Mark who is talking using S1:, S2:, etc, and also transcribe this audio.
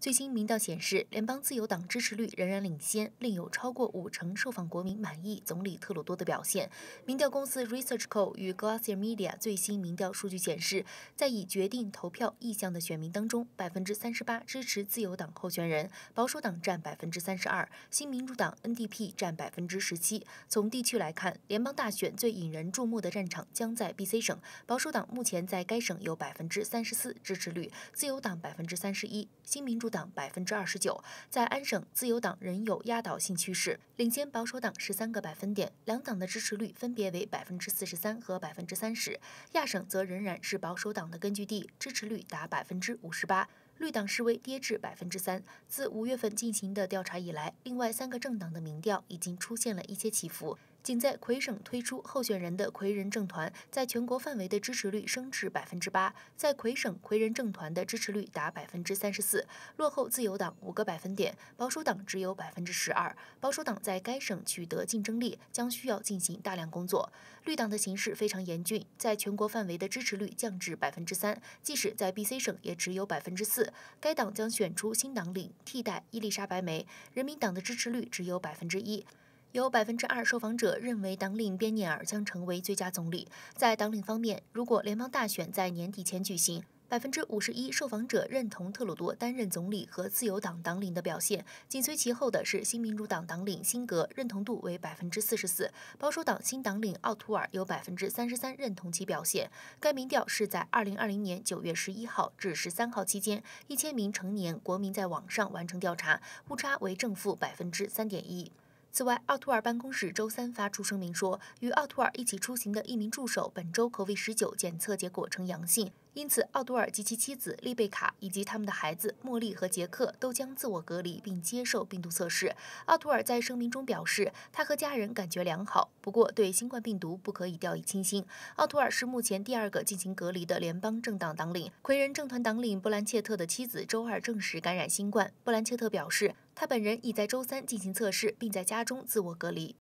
S1: 最新民调显示，联邦自由党支持率仍然领先，另有超过五成受访国民满意总理特鲁多的表现。民调公司 Research Co 与 Glossier Media 最新民调数据显示，在已决定投票意向的选民当中，百分之三十八支持自由党候选人，保守党占百分之三十二，新民主党 NDP 占百分之十七。从地区来看，联邦大选最引人注目的战场将在 BC 省，保守党目前在该省有百分之三十四支持率，自由党百分之三十一。新民主党百分之二十九，在安省自由党仍有压倒性趋势，领先保守党十三个百分点。两党的支持率分别为百分之四十三和百分之三十。亚省则仍然是保守党的根据地，支持率达百分之五十八。绿党示威跌至百分之三。自五月份进行的调查以来，另外三个政党的民调已经出现了一些起伏。仅在魁省推出候选人的魁人政团，在全国范围的支持率升至百分之八，在魁省魁人政团的支持率达百分之三十四，落后自由党五个百分点，保守党只有百分之十二，保守党在该省取得竞争力将需要进行大量工作。绿党的形势非常严峻，在全国范围的支持率降至百分之三，即使在 B C 省也只有百分之四，该党将选出新党领替代伊丽莎白梅。人民党的支持率只有百分之一。有百分之二受访者认为党领边尼尔将成为最佳总理。在党领方面，如果联邦大选在年底前举行，百分之五十一受访者认同特鲁多担任总理和自由党党领的表现，紧随其后的是新民主党党领辛格，认同度为百分之四十四。保守党新党领奥图尔有百分之三十三认同其表现。该民调是在二零二零年九月十一号至十三号期间，一千名成年国民在网上完成调查，误差为正负百分之三点一。此外，奥图尔办公室周三发出声明说，与奥图尔一起出行的一名助手本周可为十九检测结果呈阳性，因此奥图尔及其妻子丽贝卡以及他们的孩子茉莉和杰克都将自我隔离并接受病毒测试。奥图尔在声明中表示，他和家人感觉良好，不过对新冠病毒不可以掉以轻心。奥图尔是目前第二个进行隔离的联邦政党党领，魁人政团党领布兰切特的妻子周二证实感染新冠。布兰切特表示。他本人已在周三进行测试，并在家中自我隔离。